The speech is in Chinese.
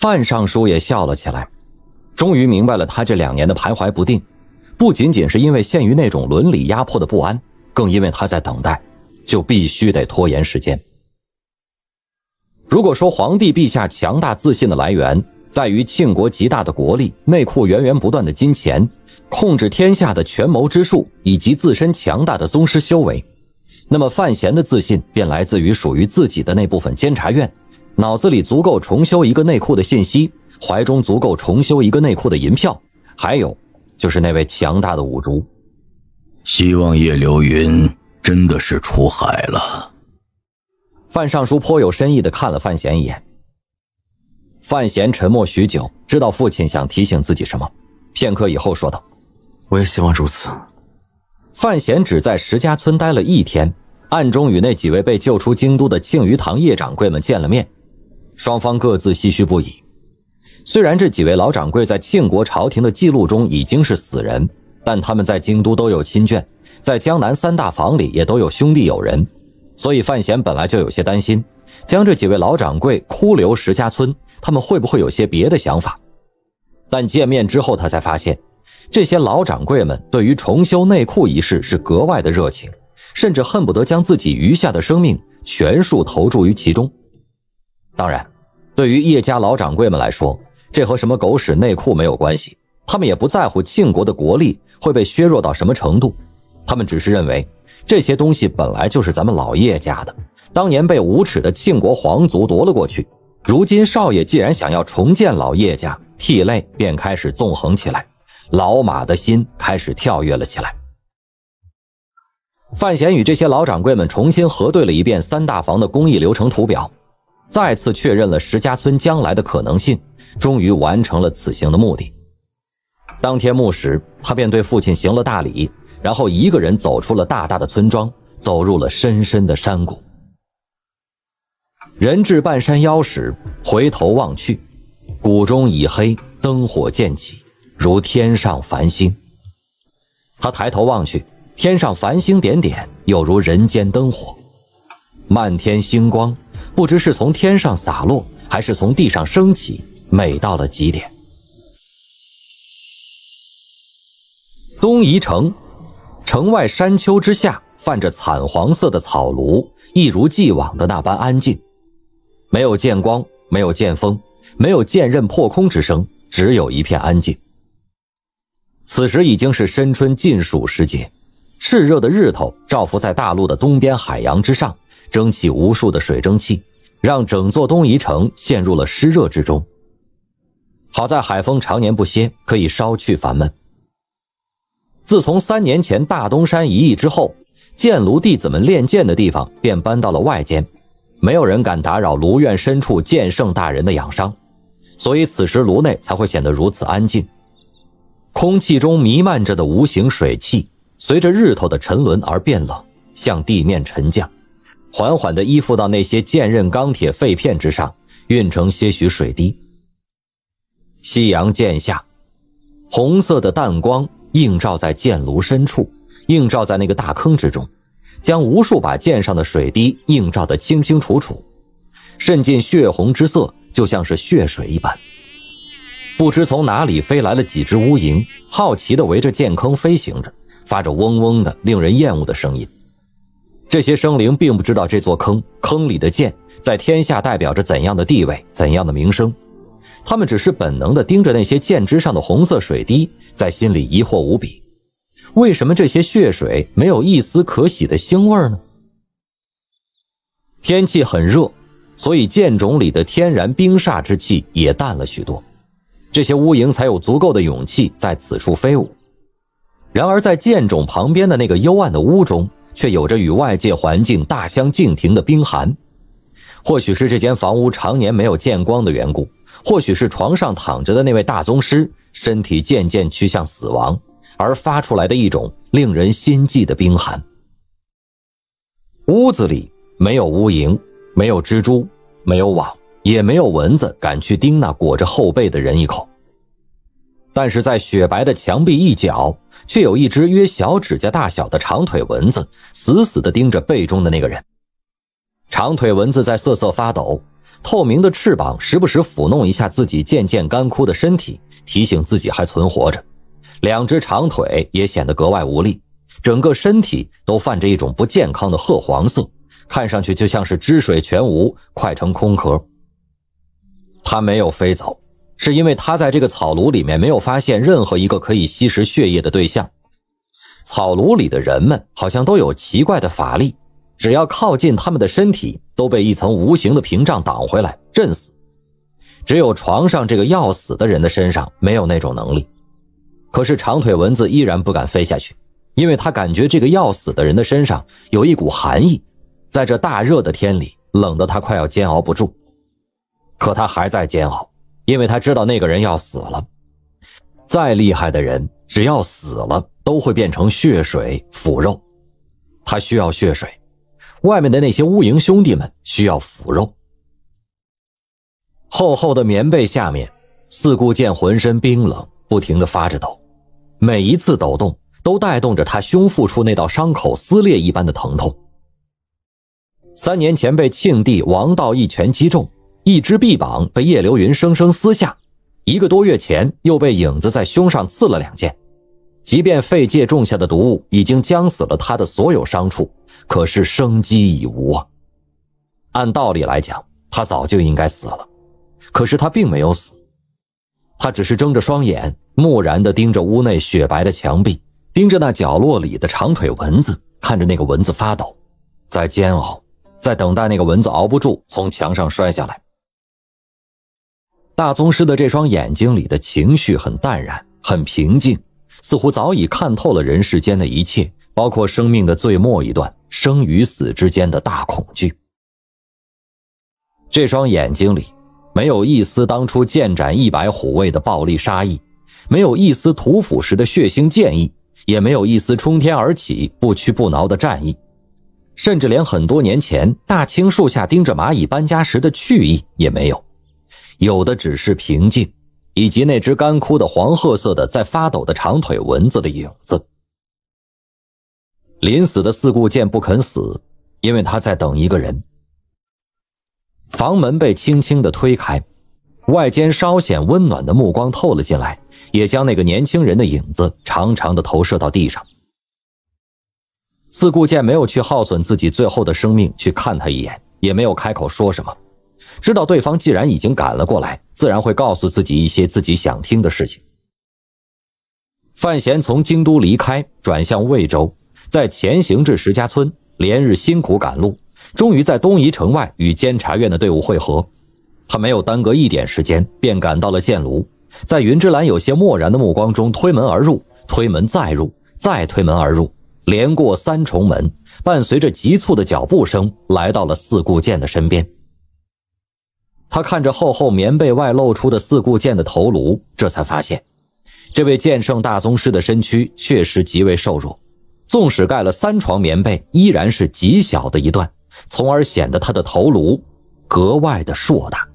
范尚书也笑了起来，终于明白了他这两年的徘徊不定，不仅仅是因为陷于那种伦理压迫的不安，更因为他在等待，就必须得拖延时间。如果说皇帝陛下强大自信的来源在于庆国极大的国力、内库源源不断的金钱、控制天下的权谋之术以及自身强大的宗师修为，那么范闲的自信便来自于属于自己的那部分监察院。脑子里足够重修一个内库的信息，怀中足够重修一个内库的银票，还有就是那位强大的五竹。希望叶流云真的是出海了。范尚书颇有深意的看了范闲一眼。范闲沉默许久，知道父亲想提醒自己什么，片刻以后说道：“我也希望如此。”范闲只在石家村待了一天，暗中与那几位被救出京都的庆余堂叶掌柜们见了面。双方各自唏嘘不已。虽然这几位老掌柜在庆国朝廷的记录中已经是死人，但他们在京都都有亲眷，在江南三大房里也都有兄弟友人，所以范闲本来就有些担心，将这几位老掌柜哭留石家村，他们会不会有些别的想法？但见面之后，他才发现，这些老掌柜们对于重修内库一事是格外的热情，甚至恨不得将自己余下的生命全数投注于其中。当然，对于叶家老掌柜们来说，这和什么狗屎内裤没有关系。他们也不在乎晋国的国力会被削弱到什么程度，他们只是认为这些东西本来就是咱们老叶家的，当年被无耻的晋国皇族夺了过去。如今少爷既然想要重建老叶家，涕泪便开始纵横起来。老马的心开始跳跃了起来。范闲与这些老掌柜们重新核对了一遍三大房的工艺流程图表。再次确认了石家村将来的可能性，终于完成了此行的目的。当天暮时，他便对父亲行了大礼，然后一个人走出了大大的村庄，走入了深深的山谷。人至半山腰时，回头望去，谷中已黑，灯火渐起，如天上繁星。他抬头望去，天上繁星点点，又如人间灯火，漫天星光。不知是从天上洒落，还是从地上升起，美到了极点。东夷城，城外山丘之下泛着惨黄色的草庐，一如既往的那般安静，没有剑光，没有剑风，没有剑刃破空之声，只有一片安静。此时已经是深春禁暑时节，炽热的日头照拂在大陆的东边海洋之上，蒸起无数的水蒸气。让整座东夷城陷入了湿热之中。好在海风常年不歇，可以稍去烦闷。自从三年前大东山一役之后，剑庐弟子们练剑的地方便搬到了外间，没有人敢打扰炉院深处剑圣大人的养伤，所以此时炉内才会显得如此安静。空气中弥漫着的无形水汽，随着日头的沉沦而变冷，向地面沉降。缓缓的依附到那些剑刃、钢铁废片之上，运成些许水滴。夕阳剑下，红色的淡光映照在剑炉深处，映照在那个大坑之中，将无数把剑上的水滴映照的清清楚楚，渗进血红之色，就像是血水一般。不知从哪里飞来了几只乌蝇，好奇的围着剑坑飞行着，发着嗡嗡的、令人厌恶的声音。这些生灵并不知道这座坑坑里的剑在天下代表着怎样的地位、怎样的名声，他们只是本能的盯着那些剑之上的红色水滴，在心里疑惑无比：为什么这些血水没有一丝可喜的腥味呢？天气很热，所以剑冢里的天然冰煞之气也淡了许多，这些乌蝇才有足够的勇气在此处飞舞。然而，在剑冢旁边的那个幽暗的屋中。却有着与外界环境大相径庭的冰寒，或许是这间房屋常年没有见光的缘故，或许是床上躺着的那位大宗师身体渐渐趋向死亡而发出来的一种令人心悸的冰寒。屋子里没有乌蝇，没有蜘蛛，没有网，也没有蚊子敢去叮那裹着后背的人一口。但是在雪白的墙壁一角，却有一只约小指甲大小的长腿蚊子，死死地盯着背中的那个人。长腿蚊子在瑟瑟发抖，透明的翅膀时不时抚弄一下自己渐渐干枯的身体，提醒自己还存活着。两只长腿也显得格外无力，整个身体都泛着一种不健康的褐黄色，看上去就像是汁水全无，快成空壳。它没有飞走。是因为他在这个草庐里面没有发现任何一个可以吸食血液的对象，草庐里的人们好像都有奇怪的法力，只要靠近他们的身体，都被一层无形的屏障挡回来，震死。只有床上这个要死的人的身上没有那种能力，可是长腿蚊子依然不敢飞下去，因为他感觉这个要死的人的身上有一股寒意，在这大热的天里，冷得他快要煎熬不住，可他还在煎熬。因为他知道那个人要死了，再厉害的人只要死了都会变成血水腐肉，他需要血水，外面的那些乌蝇兄弟们需要腐肉。厚厚的棉被下面，四顾剑浑身冰冷，不停的发着抖，每一次抖动都带动着他胸腹处那道伤口撕裂一般的疼痛。三年前被庆帝王道一拳击中。一只臂膀被叶流云生生撕下，一个多月前又被影子在胸上刺了两剑。即便费介种下的毒物已经将死了他的所有伤处，可是生机已无啊。按道理来讲，他早就应该死了，可是他并没有死。他只是睁着双眼，木然地盯着屋内雪白的墙壁，盯着那角落里的长腿蚊子，看着那个蚊子发抖，在煎熬，在等待那个蚊子熬不住从墙上摔下来。大宗师的这双眼睛里的情绪很淡然，很平静，似乎早已看透了人世间的一切，包括生命的最末一段，生与死之间的大恐惧。这双眼睛里，没有一丝当初剑斩一百虎卫的暴力杀意，没有一丝屠府时的血腥剑意，也没有一丝冲天而起、不屈不挠的战意，甚至连很多年前大青树下盯着蚂蚁搬家时的去意也没有。有的只是平静，以及那只干枯的黄褐色的在发抖的长腿蚊子的影子。临死的四顾剑不肯死，因为他在等一个人。房门被轻轻的推开，外间稍显温暖的目光透了进来，也将那个年轻人的影子长长的投射到地上。四顾剑没有去耗损自己最后的生命去看他一眼，也没有开口说什么。知道对方既然已经赶了过来，自然会告诉自己一些自己想听的事情。范闲从京都离开，转向魏州，在前行至石家村，连日辛苦赶路，终于在东夷城外与监察院的队伍汇合。他没有耽搁一点时间，便赶到了剑庐，在云之澜有些漠然的目光中推门而入，推门再入，再推门而入，连过三重门，伴随着急促的脚步声，来到了四顾剑的身边。他看着厚厚棉被外露出的四顾剑的头颅，这才发现，这位剑圣大宗师的身躯确实极为瘦弱，纵使盖了三床棉被，依然是极小的一段，从而显得他的头颅格外的硕大。